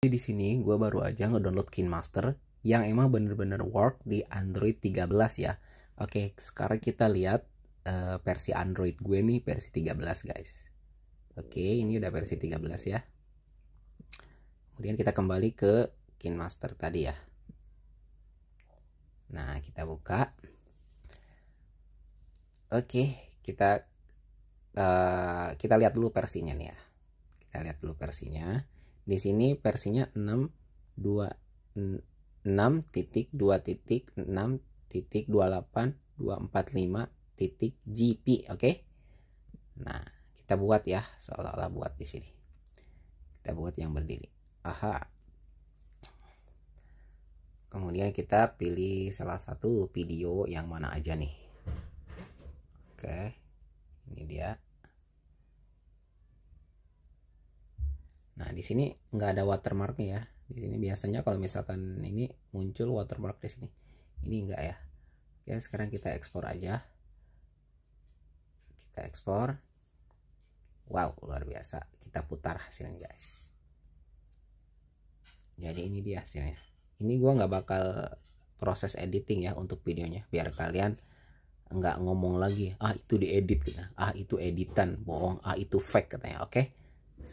di sini gue baru aja ngedownload KineMaster yang emang bener-bener work di Android 13 ya. Oke, sekarang kita lihat uh, versi Android gue nih versi 13 guys. Oke, ini udah versi 13 ya. Kemudian kita kembali ke KineMaster tadi ya. Nah, kita buka. Oke, kita uh, kita lihat dulu versinya nih ya. Kita lihat dulu versinya. Di sini versinya 6 6 titik titik 6 titik titik GP, oke? Okay? Nah, kita buat ya, seolah-olah buat di sini. Kita buat yang berdiri. Aha. Kemudian kita pilih salah satu video yang mana aja nih. Oke. Okay. Ini dia. Nah, di sini nggak ada watermarknya ya. Di sini biasanya kalau misalkan ini muncul watermark di sini. Ini enggak ya. ya sekarang kita ekspor aja. Kita ekspor. Wow, luar biasa. Kita putar hasilnya, guys. Jadi ini dia hasilnya. Ini gua nggak bakal proses editing ya untuk videonya biar kalian nggak ngomong lagi ah itu diedit gitu. ah itu editan bohong ah itu fake katanya oke okay?